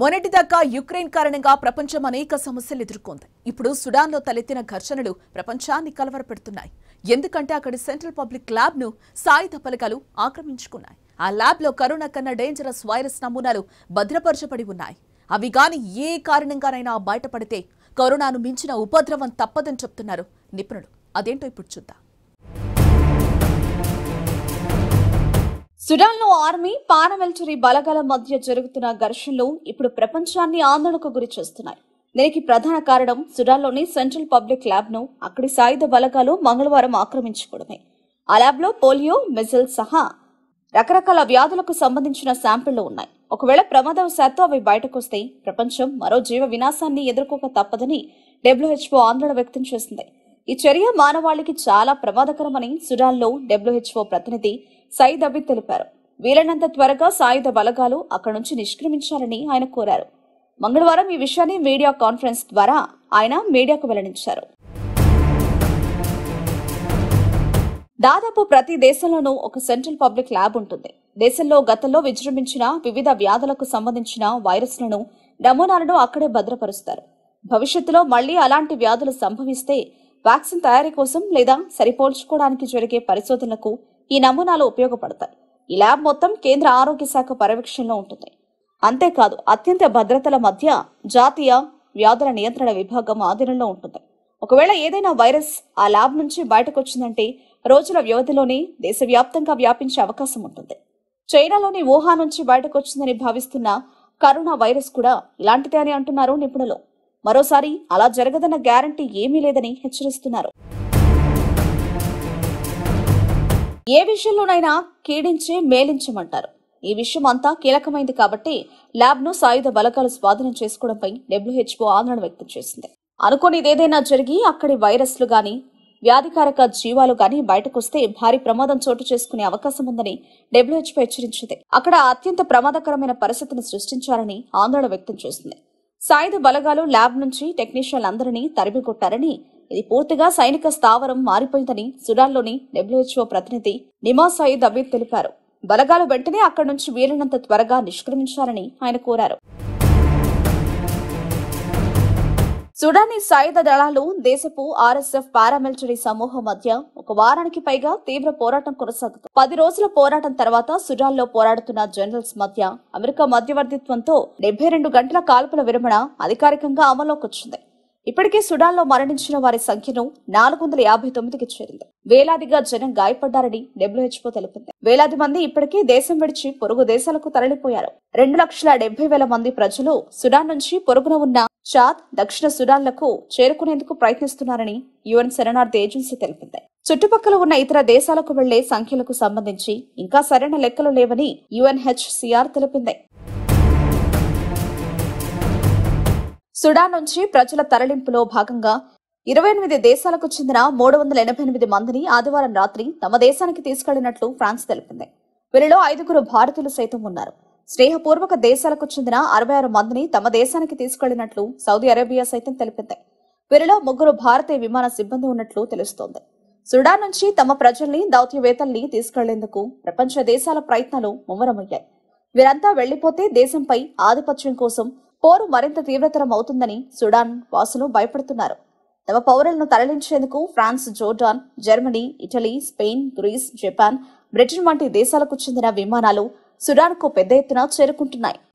మొన్నటిదాకా యుక్రెయిన్ కారణంగా ప్రపంచం అనేక సమస్యలు ఎదుర్కొంది ఇప్పుడు సుడాన్లో తలెత్తిన ఘర్షణలు ప్రపంచాన్ని కలవరపెడుతున్నాయి ఎందుకంటే అక్కడి సెంట్రల్ పబ్లిక్ ల్యాబ్ను సాయుధ పలకలు ఆక్రమించుకున్నాయి ఆ ల్యాబ్లో కరోనా కన్నా డేంజరస్ వైరస్ నమూనాలు భద్రపరచబడి ఉన్నాయి అవి గాని ఏ కారణంగానైనా బయటపడితే కరోనాను మించిన ఉపద్రవం తప్పదని చెప్తున్నారు నిపుణులు అదేంటో ఇప్పుడు చూద్దాం సుడాన్లో ఆర్మీ పారామిలిటరీ బలగాల మధ్య జరుగుతున్న ఘర్షణలు ఇప్పుడు ప్రపంచాన్ని ఆందోళనకు గురి చేస్తున్నాయి దీనికి ప్రధాన కారణం సుడాన్లోని సెంట్రల్ పబ్లిక్ ల్యాబ్ను అక్కడి సాయుధ బలగాలు మంగళవారం ఆక్రమించుకోవడమే ఆ ల్యాబ్లో పోలియో మిజిల్ సహా రకరకాల వ్యాధులకు సంబంధించిన శాంపిళ్లు ఉన్నాయి ఒకవేళ ప్రమాదవశాత్తు అవి వస్తే ప్రపంచం మరో జీవ వినాశాన్ని ఎదుర్కోక తప్పదని డబ్ల్యూహెచ్ఓ ఆందోళన వ్యక్తం చేసింది ఈ చర్య మానవాళికి చాలా ప్రమాదకరమని సుడాన్లో డబ్ల్యూహెచ్ఓ ప్రతినిధి సయీద్ అబీద్ తెలిపారు వీలైనంత త్వరగా సాయుధ బలగాలు అక్కడి నుంచి నిష్క్రమించాలని ఆయన కోరారు మంగళవారం ఈ విషయాన్ని మీడియా కాన్ఫరెన్స్ ద్వారా ఆయన మీడియాకు వెల్లడించారు దాదాపు ప్రతి దేశంలోనూ ఒక సెంట్రల్ పబ్లిక్ ల్యాబ్ ఉంటుంది దేశంలో గతంలో విజృంభించిన వివిధ వ్యాధులకు సంబంధించిన వైరస్లను నమూనాలను అక్కడే భద్రపరుస్తారు భవిష్యత్తులో మళ్లీ అలాంటి వ్యాధులు సంభవిస్తే వ్యాక్సిన్ తయారీ కోసం లేదా సరిపోల్చుకోవడానికి జరిగే పరిశోధనలకు ఈ నమూనాలు ఉపయోగపడతాయి ఈ ల్యాబ్ మొత్తం కేంద్ర ఆరోగ్య శాఖ పర్యవేక్షణలో ఉంటుంది అంతేకాదు అత్యంత భద్రతల మధ్య జాతీయ వ్యాధుల నియంత్రణ విభాగం ఆధీనంలో ఉంటుంది ఒకవేళ ఏదైనా వైరస్ ఆ ల్యాబ్ నుంచి బయటకు వచ్చిందంటే రోజుల వ్యవధిలోనే దేశవ్యాప్తంగా వ్యాపించే అవకాశం ఉంటుంది చైనాలోని వుహా నుంచి బయటకు వచ్చిందని భావిస్తున్న కరోనా వైరస్ కూడా ఇలాంటిదే అని అంటున్నారు నిపుణులు మరోసారి అలా జరగదన్న గ్యారంటీ ఏమీ లేదని హెచ్చరిస్తున్నారు ఏ విషయంలోనైనా కీడించే మేలించమంటారు ఈ విషయం అంతా కీలకమైంది కాబట్టి ల్యాబ్ ను సాయుధ బలగాలు స్వాధీనం చేసుకోవడంపై డబ్ల్యూహెచ్ఓ ఆందోళన వ్యక్తం చేసింది అనుకోనిదేదైనా జరిగి అక్కడి వైరస్లు గాని వ్యాధికారక జీవాలు గాని బయటకొస్తే భారీ ప్రమాదం చోటు చేసుకునే అవకాశం ఉందని డబ్ల్యూహెచ్ఓ హెచ్చరించింది అక్కడ అత్యంత ప్రమాదకరమైన పరిస్థితిని సృష్టించాలని ఆందోళన వ్యక్తం చేసింది సాయుధ బలగాలు ల్యాబ్ నుంచి అందరినీ తరిమికొట్టారని ఇది పూర్తిగా సైనిక స్థావరం మారిపోయిందని సుడాన్లోని డబ్ల్యూహెచ్ఓ ప్రతినిధి నిమా సయీద్ అబీద్ తెలిపారు బలగాలు వెంటనే అక్కడి నుంచి వీలైనంత త్వరగా నిష్క్రమించాలని ఆయన కోరారు సుడానీ సాయుధ దళాలు దేశపు ఆర్ఎస్ఎఫ్ పారామిలిటరీ సమూహం మధ్య ఒక వారానికి పైగా తీవ్ర పోరాటం కొనసాగుతుంది పది రోజుల పోరాటం తర్వాత సుడాన్లో పోరాడుతున్న జనరల్స్ మధ్య అమెరికా మధ్యవర్తిత్వంతో డెబ్బై రెండు గంటల కాల్పుల విరమణ అధికారికంగా అమల్లోకి వచ్చింది ఇప్పటికే సుడాన్ లో మరణించిన వారి సంఖ్యను నాలుగు వందల యాభై తొమ్మిదికి చేరింది వేలాదిగా జనం గాయపడ్డారని డబ్ల్యూహెచ్ఓ తెలిపింది వేలాది మంది ఇప్పటికే దేశం విడిచి పొరుగు దేశాలకు తరలిపోయారు రెండు లక్షల డెబ్బై వేల మంది ప్రజలు సుడాన్ నుంచి పొరుగున ఉన్న చాద్ దక్షిణ సుడాన్ లకు చేరుకునేందుకు ప్రయత్నిస్తున్నారని యుఎన్ శరణార్థి ఏజెన్సీ తెలిపింది చుట్టుపక్కల ఉన్న ఇతర దేశాలకు వెళ్లే సంఖ్యలకు సంబంధించి ఇంకా సరైన లెక్కలు లేవని యుఎన్హెచ్సిఆర్ తెలిపింది సుడాన్ నుంచి ప్రజల తరలింపులో భాగంగా ఇరవై ఎనిమిది దేశాలకు చెందిన మూడు వందల ఎనభై ఎనిమిది మందిని ఆదివారం రాత్రి తమ దేశానికి తీసుకెళ్లినట్లు ఫ్రాన్స్ తెలిపింది వీరిలో ఐదుగురు భారతీయులు సైతం ఉన్నారు స్నేహపూర్వక దేశాలకు చెందిన అరవై ఆరు మందిని తమ దేశానికి తీసుకెళ్లినట్లు సౌదీ అరేబియా సైతం తెలిపింది వీరిలో ముగ్గురు భారతీయ విమాన సిబ్బంది ఉన్నట్లు తెలుస్తోంది సుడాన్ నుంచి తమ ప్రజల్ని దౌత్యవేత్తల్ని తీసుకెళ్లేందుకు ప్రపంచ దేశాల ప్రయత్నాలు ముమ్మరమయ్యాయి వీరంతా వెళ్లిపోతే దేశంపై ఆధిపత్యం కోసం పోరు మరింత తీవ్రతరం అవుతుందని సుడాన్ వాసులు భయపడుతున్నారు తమ పౌరులను తరలించేందుకు France Jordan Germany Italy Spain Greece Japan Britain వంటి దేశాలకు చెందిన విమానాలు సుడాన్కు పెద్ద ఎత్తున చేరుకుంటున్నాయి